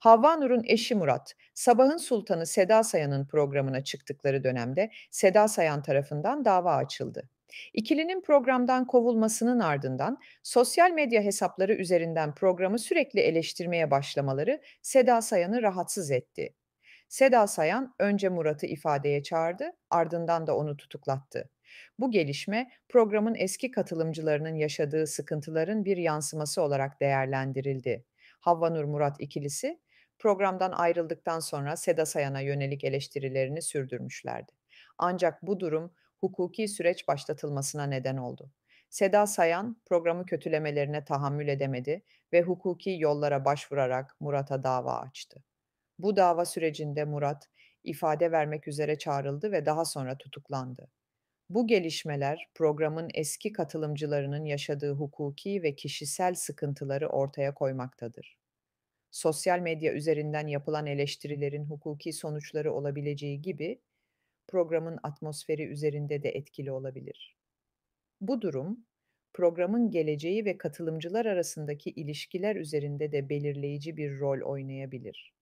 Havva Nur'un eşi Murat, Sabahın Sultanı Seda Sayan'ın programına çıktıkları dönemde Seda Sayan tarafından dava açıldı. İkilinin programdan kovulmasının ardından sosyal medya hesapları üzerinden programı sürekli eleştirmeye başlamaları Seda Sayan'ı rahatsız etti. Seda Sayan önce Murat'ı ifadeye çağırdı, ardından da onu tutuklattı. Bu gelişme programın eski katılımcılarının yaşadığı sıkıntıların bir yansıması olarak değerlendirildi. Havva Nur Murat ikilisi programdan ayrıldıktan sonra Seda Sayan'a yönelik eleştirilerini sürdürmüşlerdi. Ancak bu durum hukuki süreç başlatılmasına neden oldu. Seda Sayan programı kötülemelerine tahammül edemedi ve hukuki yollara başvurarak Murat'a dava açtı. Bu dava sürecinde Murat ifade vermek üzere çağrıldı ve daha sonra tutuklandı. Bu gelişmeler programın eski katılımcılarının yaşadığı hukuki ve kişisel sıkıntıları ortaya koymaktadır. Sosyal medya üzerinden yapılan eleştirilerin hukuki sonuçları olabileceği gibi programın atmosferi üzerinde de etkili olabilir. Bu durum programın geleceği ve katılımcılar arasındaki ilişkiler üzerinde de belirleyici bir rol oynayabilir.